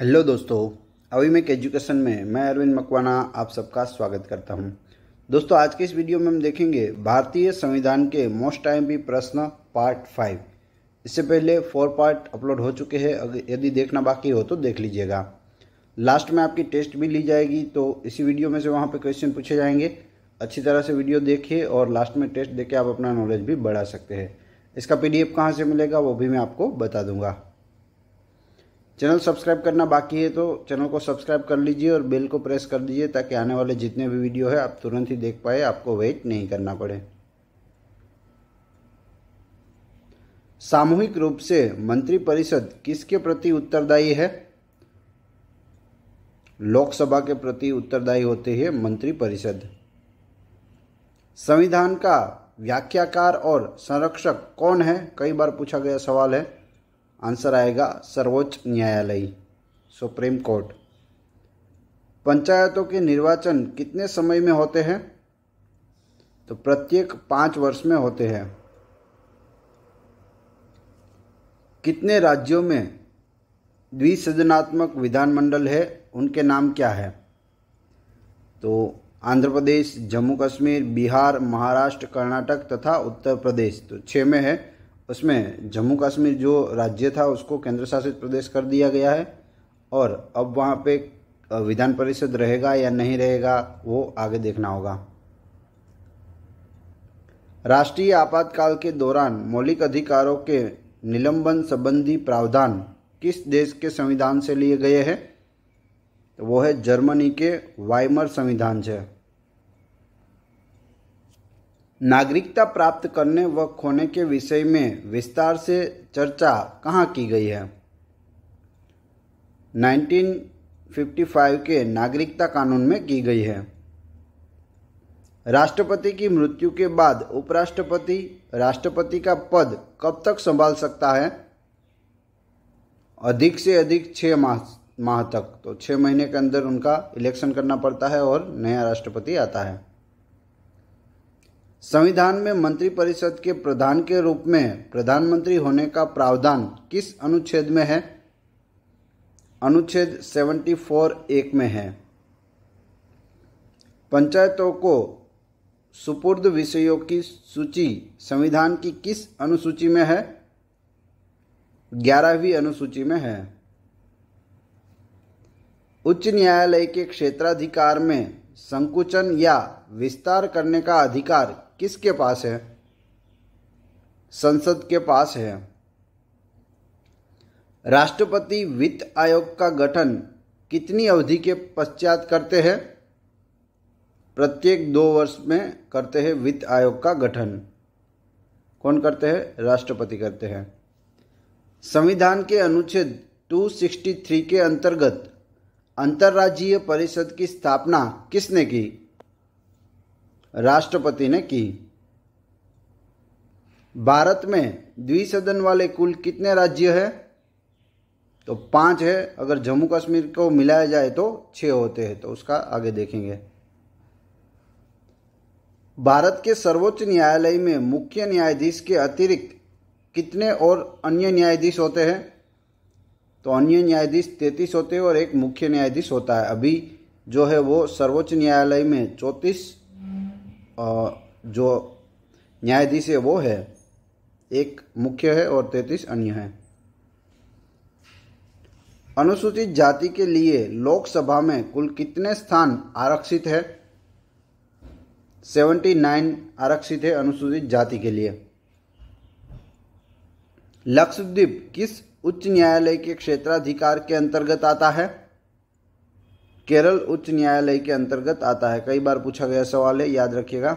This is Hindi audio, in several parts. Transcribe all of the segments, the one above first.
हेलो दोस्तों अभी मैं एजुकेशन में मैं अरविंद मकवाना आप सबका स्वागत करता हूं दोस्तों आज के इस वीडियो में हम देखेंगे भारतीय संविधान के मोस्ट टाइम भी प्रश्न पार्ट फाइव इससे पहले फोर पार्ट अपलोड हो चुके हैं अगर यदि देखना बाकी हो तो देख लीजिएगा लास्ट में आपकी टेस्ट भी ली जाएगी तो इसी वीडियो में से वहाँ पर क्वेश्चन पूछे जाएंगे अच्छी तरह से वीडियो देखिए और लास्ट में टेस्ट देके आप अपना नॉलेज भी बढ़ा सकते हैं इसका पी कहाँ से मिलेगा वो भी मैं आपको बता दूंगा चैनल सब्सक्राइब करना बाकी है तो चैनल को सब्सक्राइब कर लीजिए और बेल को प्रेस कर दीजिए ताकि आने वाले जितने भी वीडियो है आप तुरंत ही देख पाए आपको वेट नहीं करना पड़े सामूहिक रूप से मंत्रिपरिषद किसके प्रति उत्तरदायी है लोकसभा के प्रति उत्तरदायी होते हैं मंत्रिपरिषद संविधान का व्याख्याकार और संरक्षक कौन है कई बार पूछा गया सवाल है आंसर आएगा सर्वोच्च न्यायालय सुप्रीम कोर्ट पंचायतों के निर्वाचन कितने समय में होते हैं तो प्रत्येक पाँच वर्ष में होते हैं कितने राज्यों में द्विसदनात्मक विधानमंडल है उनके नाम क्या है तो आंध्र प्रदेश जम्मू कश्मीर बिहार महाराष्ट्र कर्नाटक तथा उत्तर प्रदेश तो छः में है उसमें जम्मू कश्मीर जो राज्य था उसको केंद्र शासित प्रदेश कर दिया गया है और अब वहाँ पे विधान परिषद रहेगा या नहीं रहेगा वो आगे देखना होगा राष्ट्रीय आपातकाल के दौरान मौलिक अधिकारों के निलंबन संबंधी प्रावधान किस देश के संविधान से लिए गए हैं तो वो है जर्मनी के वाइमर संविधान से नागरिकता प्राप्त करने व खोने के विषय में विस्तार से चर्चा कहाँ की गई है 1955 के नागरिकता कानून में की गई है राष्ट्रपति की मृत्यु के बाद उपराष्ट्रपति राष्ट्रपति का पद कब तक संभाल सकता है अधिक से अधिक छः माह माह तक तो छः महीने के अंदर उनका इलेक्शन करना पड़ता है और नया राष्ट्रपति आता है संविधान में मंत्रिपरिषद के प्रधान के रूप में प्रधानमंत्री होने का प्रावधान किस अनुच्छेद में है अनुच्छेद 74 एक में है पंचायतों को सुपुर्द विषयों की सूची संविधान की किस अनुसूची में है ग्यारहवीं अनुसूची में है उच्च न्यायालय के क्षेत्राधिकार में संकुचन या विस्तार करने का अधिकार किसके पास है संसद के पास है राष्ट्रपति वित्त आयोग का गठन कितनी अवधि के पश्चात करते हैं प्रत्येक दो वर्ष में करते हैं वित्त आयोग का गठन कौन करते हैं राष्ट्रपति करते हैं संविधान के अनुच्छेद 263 के अंतर्गत अंतर्राज्यीय परिषद की स्थापना किसने की राष्ट्रपति ने की भारत में द्विसदन वाले कुल कितने राज्य हैं तो पांच है अगर जम्मू कश्मीर को मिलाया जाए तो छह होते हैं तो उसका आगे देखेंगे भारत के सर्वोच्च न्यायालय में मुख्य न्यायाधीश के अतिरिक्त कितने और अन्य न्यायाधीश होते हैं तो अन्य न्यायाधीश तैतीस होते हैं और एक मुख्य न्यायाधीश होता है अभी जो है वो सर्वोच्च न्यायालय में चौंतीस जो न्यायाधीश है वो है एक मुख्य है और तैतीस अन्य है अनुसूचित जाति के लिए लोकसभा में कुल कितने स्थान आरक्षित है सेवेंटी नाइन आरक्षित है अनुसूचित जाति के लिए लक्षद्वीप किस उच्च न्यायालय के क्षेत्राधिकार के अंतर्गत आता है केरल उच्च न्यायालय के अंतर्गत आता है कई बार पूछा गया सवाल है याद रखिएगा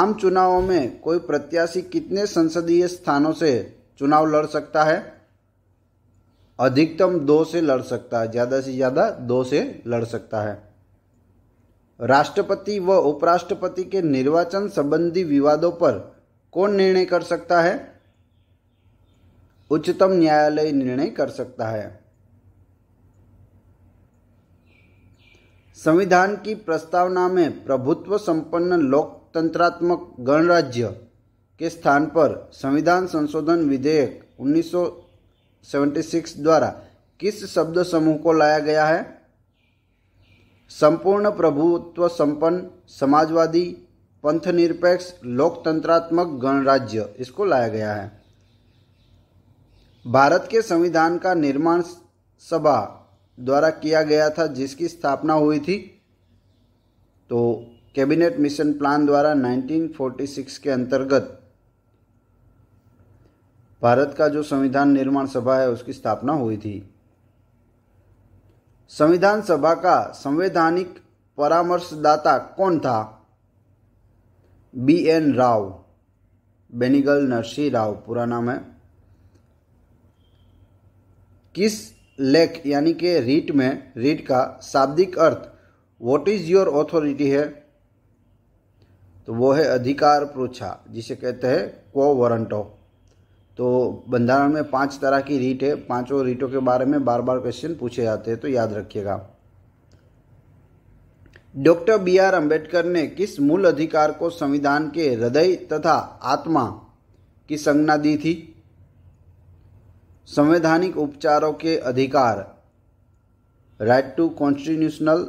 आम चुनावों में कोई प्रत्याशी कितने संसदीय स्थानों से चुनाव लड़ सकता है अधिकतम दो से लड़ सकता है ज़्यादा से ज़्यादा दो से लड़ सकता है राष्ट्रपति व उपराष्ट्रपति के निर्वाचन संबंधी विवादों पर कौन निर्णय कर सकता है उच्चतम न्यायालय निर्णय कर सकता है संविधान की प्रस्तावना में प्रभुत्व संपन्न लोकतंत्रात्मक गणराज्य के स्थान पर संविधान संशोधन विधेयक 1976 द्वारा किस शब्द समूह को लाया गया है संपूर्ण प्रभुत्व संपन्न समाजवादी पंथ निरपेक्ष लोकतंत्रात्मक गणराज्य इसको लाया गया है भारत के संविधान का निर्माण सभा द्वारा किया गया था जिसकी स्थापना हुई थी तो कैबिनेट मिशन प्लान द्वारा 1946 के अंतर्गत भारत का जो संविधान निर्माण सभा है उसकी स्थापना हुई थी संविधान सभा का संवैधानिक परामर्शदाता कौन था बी एन राव बेनिगल नरसी राव पूरा नाम है किस लेख यानी कि रीट में रीट का शाब्दिक अर्थ वॉट इज योर ऑथोरिटी है तो वो है अधिकार प्रोछा जिसे कहते हैं को वारंटो तो बंधारण में पांच तरह की रीट है पांचों रीटों के बारे में बार बार क्वेश्चन पूछे जाते हैं तो याद रखिएगा डॉक्टर बी आर अम्बेडकर ने किस मूल अधिकार को संविधान के हृदय तथा आत्मा की संज्ञा दी थी संवैधानिक उपचारों के अधिकार राइट टू कॉन्स्टिट्यूशनल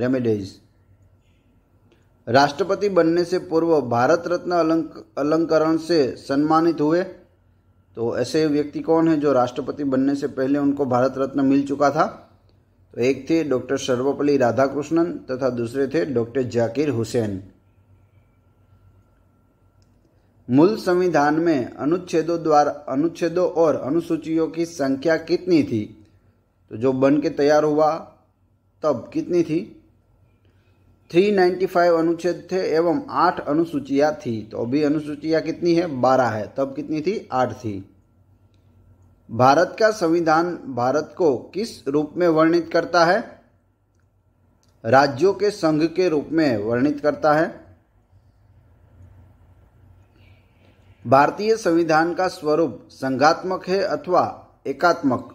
रेमेडीज राष्ट्रपति बनने से पूर्व भारत रत्न अलंक अलंकरण से सम्मानित हुए तो ऐसे व्यक्ति कौन है जो राष्ट्रपति बनने से पहले उनको भारत रत्न मिल चुका था तो एक थे डॉक्टर सर्वपल्ली राधाकृष्णन तथा दूसरे थे डॉक्टर जाकिर हुसैन मूल संविधान में अनुच्छेदों द्वारा अनुच्छेदों और अनुसूचियों की संख्या कितनी थी तो जो बन के तैयार हुआ तब कितनी थी 395 अनुच्छेद थे एवं आठ अनुसूचियाँ थी तो अभी अनुसूचियाँ कितनी है बारह है तब कितनी थी आठ थी भारत का संविधान भारत को किस रूप में वर्णित करता है राज्यों के संघ के रूप में वर्णित करता है भारतीय संविधान का स्वरूप संघात्मक है अथवा एकात्मक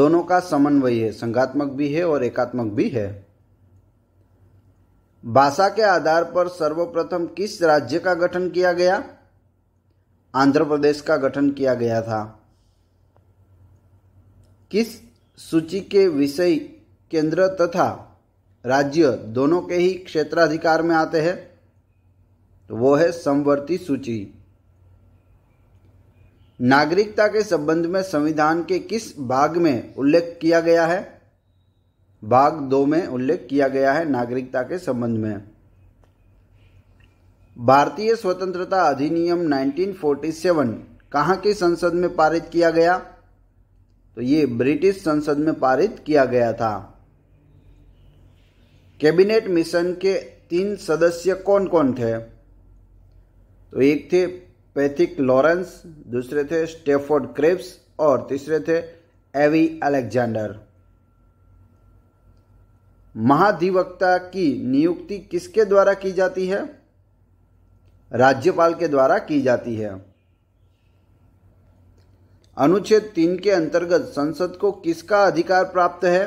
दोनों का समन्वय है संघात्मक भी है और एकात्मक भी है भाषा के आधार पर सर्वप्रथम किस राज्य का गठन किया गया आंध्र प्रदेश का गठन किया गया था किस सूची के विषय केंद्र तथा राज्य दोनों के ही क्षेत्राधिकार में आते हैं तो वो है समवर्ती सूची नागरिकता के संबंध में संविधान के किस भाग में उल्लेख किया गया है भाग दो में उल्लेख किया गया है नागरिकता के संबंध में भारतीय स्वतंत्रता अधिनियम 1947 कहां की संसद में पारित किया गया तो ये ब्रिटिश संसद में पारित किया गया था कैबिनेट मिशन के तीन सदस्य कौन कौन थे तो एक थे पैथिक लॉरेंस दूसरे थे स्टेफोर्ड क्रेप्स और तीसरे थे एवी अलेक्जेंडर महाधिवक्ता की नियुक्ति किसके द्वारा की जाती है राज्यपाल के द्वारा की जाती है अनुच्छेद तीन के अंतर्गत संसद को किसका अधिकार प्राप्त है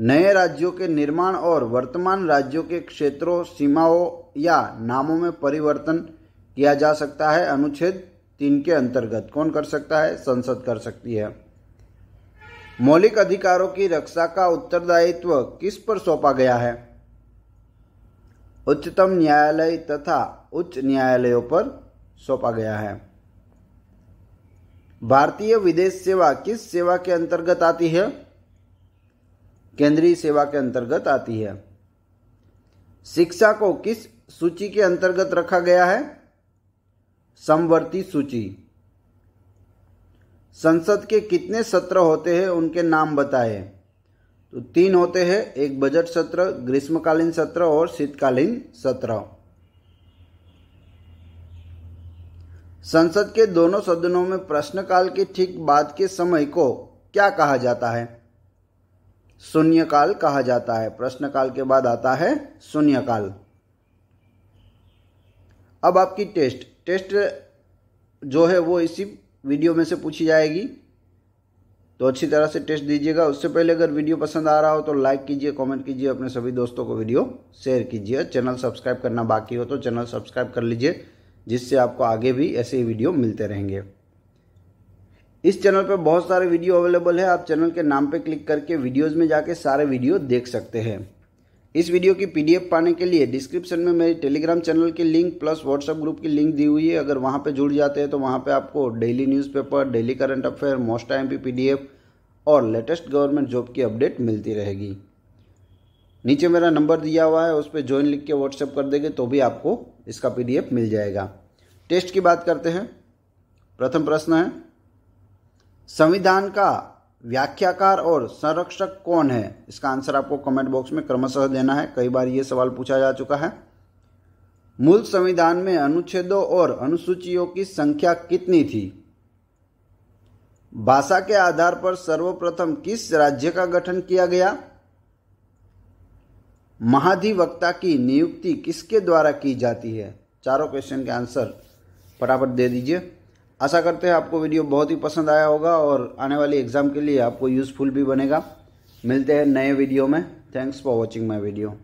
नए राज्यों के निर्माण और वर्तमान राज्यों के क्षेत्रों सीमाओं या नामों में परिवर्तन किया जा सकता है अनुच्छेद तीन के अंतर्गत कौन कर सकता है संसद कर सकती है मौलिक अधिकारों की रक्षा का उत्तरदायित्व किस पर सौंपा गया है उच्चतम न्यायालय तथा उच्च न्यायालयों पर सौंपा गया है भारतीय विदेश सेवा किस सेवा के अंतर्गत आती है केंद्रीय सेवा के अंतर्गत आती है शिक्षा को किस सूची के अंतर्गत रखा गया है समवर्ती सूची संसद के कितने सत्र होते हैं उनके नाम बताए तो तीन होते हैं एक बजट सत्र ग्रीष्मकालीन सत्र और शीतकालीन सत्र संसद के दोनों सदनों में प्रश्नकाल के ठीक बाद के समय को क्या कहा जाता है शून्य काल कहा जाता है प्रश्न काल के बाद आता है शून्य काल अब आपकी टेस्ट टेस्ट जो है वो इसी वीडियो में से पूछी जाएगी तो अच्छी तरह से टेस्ट दीजिएगा उससे पहले अगर वीडियो पसंद आ रहा हो तो लाइक कीजिए कमेंट कीजिए अपने सभी दोस्तों को वीडियो शेयर कीजिए चैनल सब्सक्राइब करना बाकी हो तो चैनल सब्सक्राइब कर लीजिए जिससे आपको आगे भी ऐसे ही वीडियो मिलते रहेंगे इस चैनल पर बहुत सारे वीडियो अवेलेबल है आप चैनल के नाम पर क्लिक करके वीडियोज़ में जाके सारे वीडियो देख सकते हैं इस वीडियो की पीडीएफ पाने के लिए डिस्क्रिप्शन में मेरे टेलीग्राम चैनल की लिंक प्लस व्हाट्सएप ग्रुप की लिंक दी हुई है अगर वहाँ पे जुड़ जाते हैं तो वहाँ पे आपको daily newspaper daily current affair most time आई पीडीएफ और लेटेस्ट गवर्नमेंट जॉब की अपडेट मिलती रहेगी नीचे मेरा नंबर दिया हुआ है उस पर ज्वाइन लिख के व्हाट्सएप कर देंगे तो भी आपको इसका पी मिल जाएगा टेस्ट की बात करते हैं प्रथम प्रश्न है संविधान का व्याख्याकार और संरक्षक कौन है इसका आंसर आपको कमेंट बॉक्स में क्रमशः देना है कई बार यह सवाल पूछा जा चुका है मूल संविधान में अनुच्छेदों और अनुसूचियों की संख्या कितनी थी भाषा के आधार पर सर्वप्रथम किस राज्य का गठन किया गया महाधिवक्ता की नियुक्ति किसके द्वारा की जाती है चारों क्वेश्चन के आंसर फटाफट दे दीजिए आशा करते हैं आपको वीडियो बहुत ही पसंद आया होगा और आने वाली एग्ज़ाम के लिए आपको यूज़फुल भी बनेगा मिलते हैं नए वीडियो में thanks for watching my video